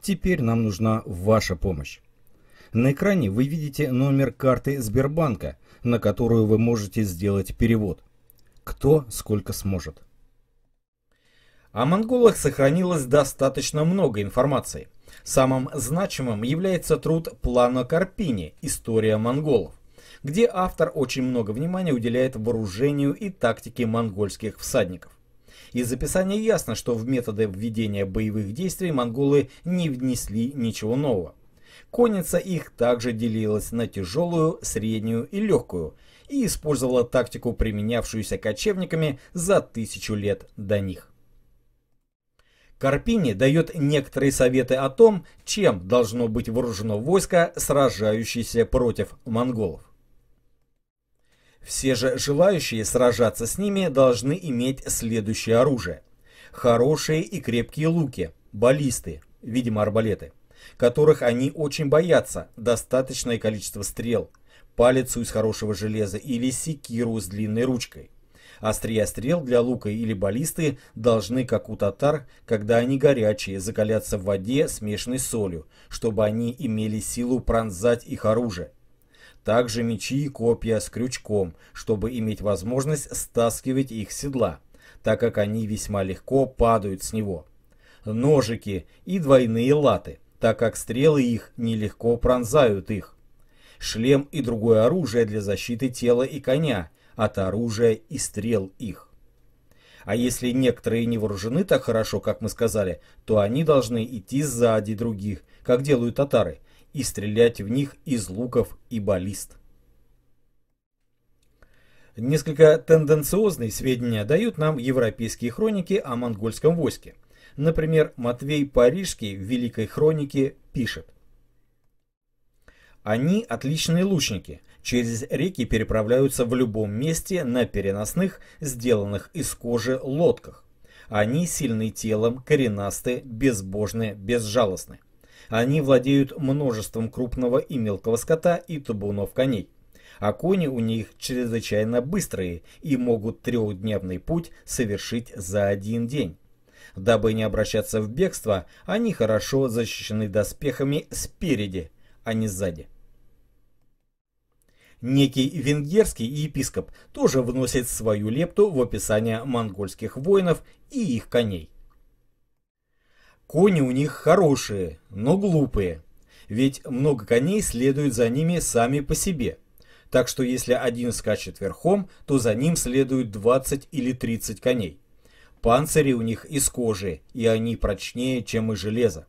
Теперь нам нужна ваша помощь. На экране вы видите номер карты Сбербанка, на которую вы можете сделать перевод. Кто сколько сможет. О монголах сохранилось достаточно много информации. Самым значимым является труд Плана Карпини «История монголов», где автор очень много внимания уделяет вооружению и тактике монгольских всадников. Из описания ясно, что в методы введения боевых действий монголы не внесли ничего нового. Конница их также делилась на тяжелую, среднюю и легкую, и использовала тактику, применявшуюся кочевниками за тысячу лет до них. Карпини дает некоторые советы о том, чем должно быть вооружено войско, сражающееся против монголов. Все же желающие сражаться с ними должны иметь следующее оружие. Хорошие и крепкие луки, баллисты, видимо арбалеты, которых они очень боятся, достаточное количество стрел, палицу из хорошего железа или секиру с длинной ручкой. Острия стрел для лука или баллисты должны, как у татар, когда они горячие, закаляться в воде, смешанной с солью, чтобы они имели силу пронзать их оружие также мечи и копья с крючком, чтобы иметь возможность стаскивать их с седла, так как они весьма легко падают с него. Ножики и двойные латы, так как стрелы их нелегко пронзают их. Шлем и другое оружие для защиты тела и коня от оружия и стрел их. А если некоторые не вооружены так хорошо, как мы сказали, то они должны идти сзади других, как делают татары, и стрелять в них из луков и баллист. Несколько тенденциозные сведения дают нам европейские хроники о монгольском войске. Например, Матвей Парижский в Великой хронике пишет. Они отличные лучники. Через реки переправляются в любом месте на переносных, сделанных из кожи лодках. Они сильны телом, коренасты, безбожны, безжалостны. Они владеют множеством крупного и мелкого скота и табунов коней. А кони у них чрезвычайно быстрые и могут трехдневный путь совершить за один день. Дабы не обращаться в бегство, они хорошо защищены доспехами спереди, а не сзади. Некий венгерский епископ тоже вносит свою лепту в описание монгольских воинов и их коней. Кони у них хорошие, но глупые, ведь много коней следуют за ними сами по себе. Так что если один скачет верхом, то за ним следует 20 или 30 коней. Панцири у них из кожи, и они прочнее, чем и железо.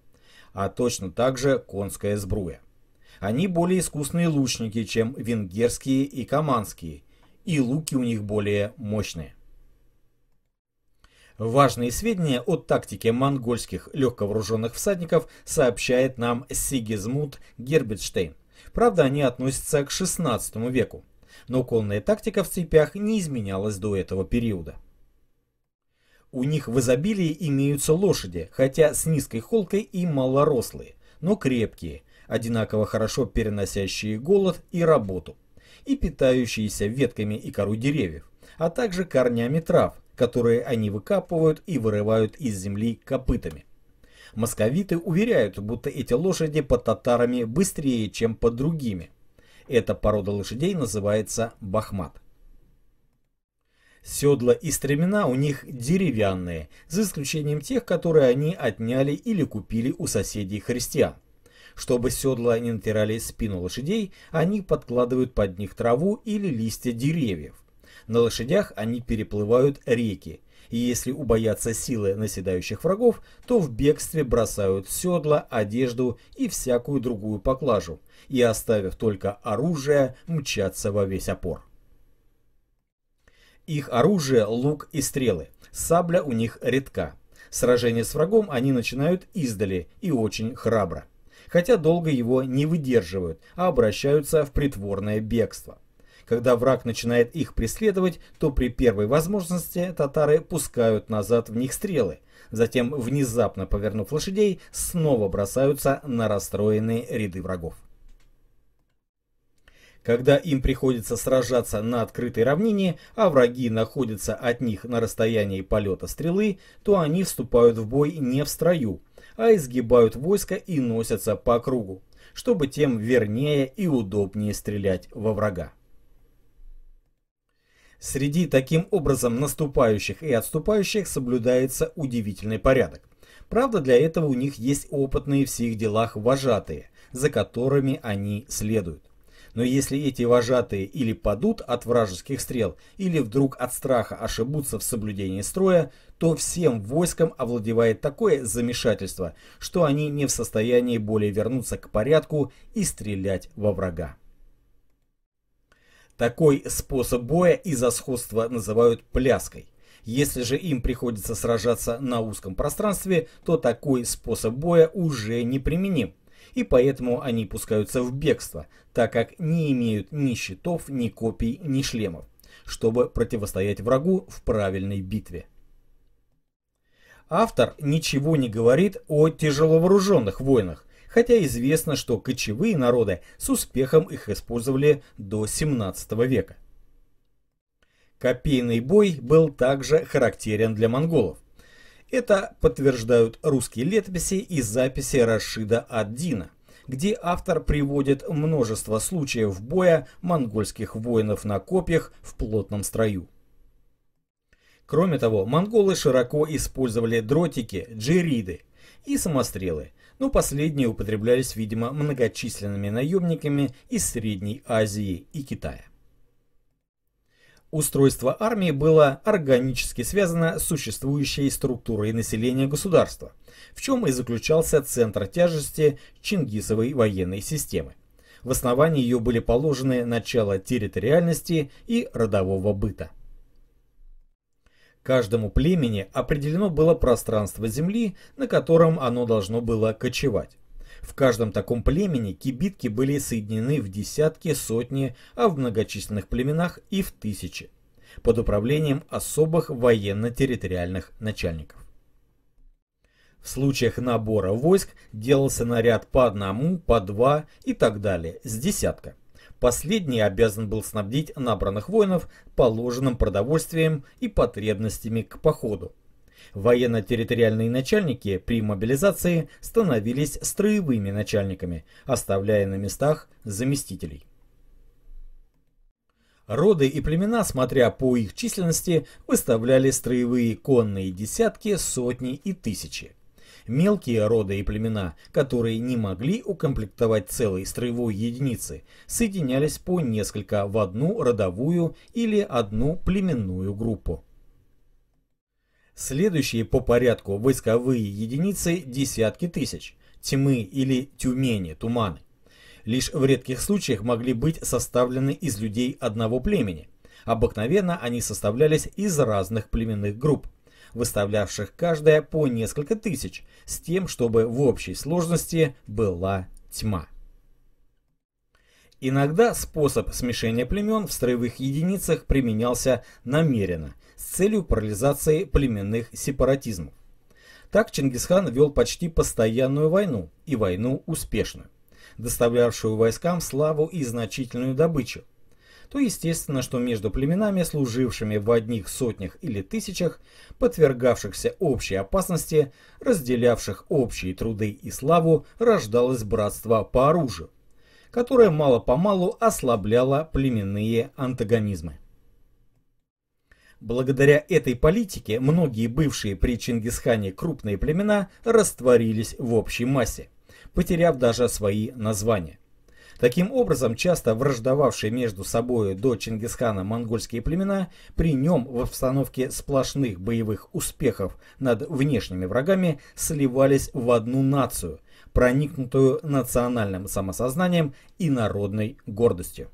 А точно так же конская сбруя. Они более искусные лучники, чем венгерские и каманские, и луки у них более мощные. Важные сведения о тактике монгольских легковооруженных всадников сообщает нам Сигизмут Гербетштейн. Правда, они относятся к XVI веку. Но конная тактика в цепях не изменялась до этого периода. У них в изобилии имеются лошади, хотя с низкой холкой и малорослые, но крепкие, одинаково хорошо переносящие голод и работу, и питающиеся ветками и кору деревьев, а также корнями трав, которые они выкапывают и вырывают из земли копытами. Московиты уверяют, будто эти лошади под татарами быстрее, чем под другими. Эта порода лошадей называется бахмат. Седла и стремена у них деревянные, за исключением тех, которые они отняли или купили у соседей христиан. Чтобы седла не натирали спину лошадей, они подкладывают под них траву или листья деревьев. На лошадях они переплывают реки, и если убоятся силы наседающих врагов, то в бегстве бросают седла, одежду и всякую другую поклажу, и, оставив только оружие, мчатся во весь опор. Их оружие – лук и стрелы, сабля у них редка. Сражение с врагом они начинают издали и очень храбро, хотя долго его не выдерживают, а обращаются в притворное бегство. Когда враг начинает их преследовать, то при первой возможности татары пускают назад в них стрелы. Затем, внезапно повернув лошадей, снова бросаются на расстроенные ряды врагов. Когда им приходится сражаться на открытой равнине, а враги находятся от них на расстоянии полета стрелы, то они вступают в бой не в строю, а изгибают войско и носятся по кругу, чтобы тем вернее и удобнее стрелять во врага. Среди таким образом наступающих и отступающих соблюдается удивительный порядок. Правда, для этого у них есть опытные в всех делах вожатые, за которыми они следуют. Но если эти вожатые или падут от вражеских стрел, или вдруг от страха ошибутся в соблюдении строя, то всем войскам овладевает такое замешательство, что они не в состоянии более вернуться к порядку и стрелять во врага. Такой способ боя из-за сходства называют пляской. Если же им приходится сражаться на узком пространстве, то такой способ боя уже неприменим. И поэтому они пускаются в бегство, так как не имеют ни щитов, ни копий, ни шлемов, чтобы противостоять врагу в правильной битве. Автор ничего не говорит о тяжеловооруженных воинах, хотя известно, что кочевые народы с успехом их использовали до 17 века. Копейный бой был также характерен для монголов. Это подтверждают русские летописи и записи Рашида ад-Дина, где автор приводит множество случаев боя монгольских воинов на копьях в плотном строю. Кроме того, монголы широко использовали дротики, джериды и самострелы, но последние употреблялись, видимо, многочисленными наемниками из Средней Азии и Китая. Устройство армии было органически связано с существующей структурой населения государства, в чем и заключался центр тяжести Чингисовой военной системы. В основании ее были положены начала территориальности и родового быта. Каждому племени определено было пространство земли, на котором оно должно было кочевать. В каждом таком племени кибитки были соединены в десятки, сотни, а в многочисленных племенах и в тысячи, под управлением особых военно-территориальных начальников. В случаях набора войск делался наряд по одному, по два и так далее, с десятка. Последний обязан был снабдить набранных воинов положенным продовольствием и потребностями к походу. Военно-территориальные начальники при мобилизации становились строевыми начальниками, оставляя на местах заместителей. Роды и племена, смотря по их численности, выставляли строевые конные десятки, сотни и тысячи. Мелкие роды и племена, которые не могли укомплектовать целые строевой единицы, соединялись по несколько в одну родовую или одну племенную группу. Следующие по порядку войсковые единицы – десятки тысяч, тьмы или тюмени, туманы. Лишь в редких случаях могли быть составлены из людей одного племени. Обыкновенно они составлялись из разных племенных групп – выставлявших каждая по несколько тысяч, с тем, чтобы в общей сложности была тьма. Иногда способ смешения племен в строевых единицах применялся намеренно, с целью парализации племенных сепаратизмов. Так Чингисхан вел почти постоянную войну, и войну успешную, доставлявшую войскам славу и значительную добычу, то естественно, что между племенами, служившими в одних сотнях или тысячах, подвергавшихся общей опасности, разделявших общие труды и славу, рождалось братство по оружию, которое мало-помалу ослабляло племенные антагонизмы. Благодаря этой политике многие бывшие при Чингисхане крупные племена растворились в общей массе, потеряв даже свои названия. Таким образом, часто враждовавшие между собой до Чингисхана монгольские племена при нем в обстановке сплошных боевых успехов над внешними врагами сливались в одну нацию, проникнутую национальным самосознанием и народной гордостью.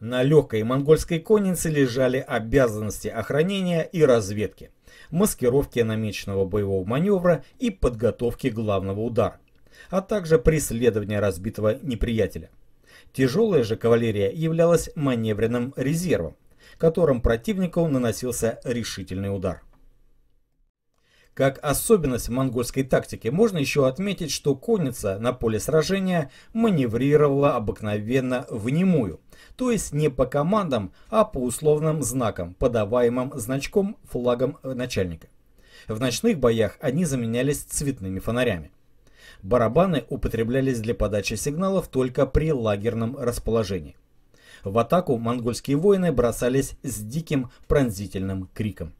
На легкой монгольской коннице лежали обязанности охранения и разведки, маскировки намеченного боевого маневра и подготовки главного удара а также преследование разбитого неприятеля. Тяжелая же кавалерия являлась маневренным резервом, которым противнику наносился решительный удар. Как особенность монгольской тактики можно еще отметить, что конница на поле сражения маневрировала обыкновенно в немую, то есть не по командам, а по условным знакам, подаваемым значком флагом начальника. В ночных боях они заменялись цветными фонарями. Барабаны употреблялись для подачи сигналов только при лагерном расположении. В атаку монгольские воины бросались с диким пронзительным криком.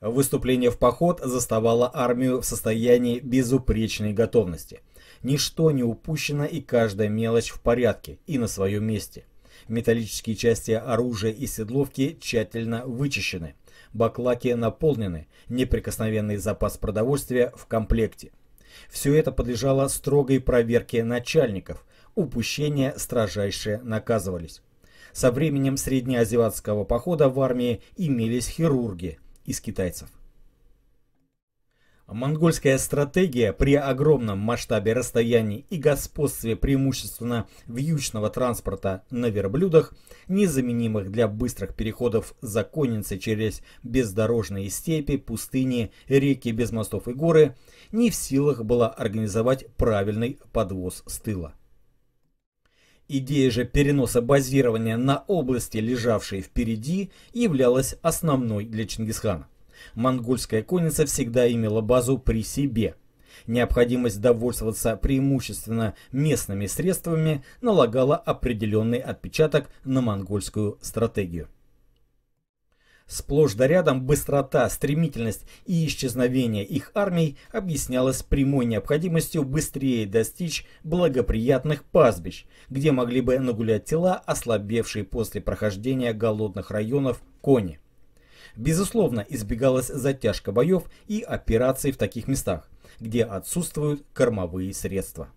Выступление в поход заставало армию в состоянии безупречной готовности. Ничто не упущено и каждая мелочь в порядке и на своем месте. Металлические части оружия и седловки тщательно вычищены. Баклаки наполнены, неприкосновенный запас продовольствия в комплекте. Все это подлежало строгой проверке начальников. Упущения строжайше наказывались. Со временем среднеазиатского похода в армии имелись хирурги из китайцев. Монгольская стратегия при огромном масштабе расстояний и господстве преимущественно вьючного транспорта на верблюдах, незаменимых для быстрых переходов за конницы через бездорожные степи, пустыни, реки без мостов и горы, не в силах была организовать правильный подвоз с тыла. Идея же переноса базирования на области, лежавшей впереди, являлась основной для Чингисхана монгольская конница всегда имела базу при себе. Необходимость довольствоваться преимущественно местными средствами налагала определенный отпечаток на монгольскую стратегию. Сплошь да рядом быстрота, стремительность и исчезновение их армий объяснялось прямой необходимостью быстрее достичь благоприятных пастбищ, где могли бы нагулять тела, ослабевшие после прохождения голодных районов кони. Безусловно, избегалась затяжка боев и операций в таких местах, где отсутствуют кормовые средства.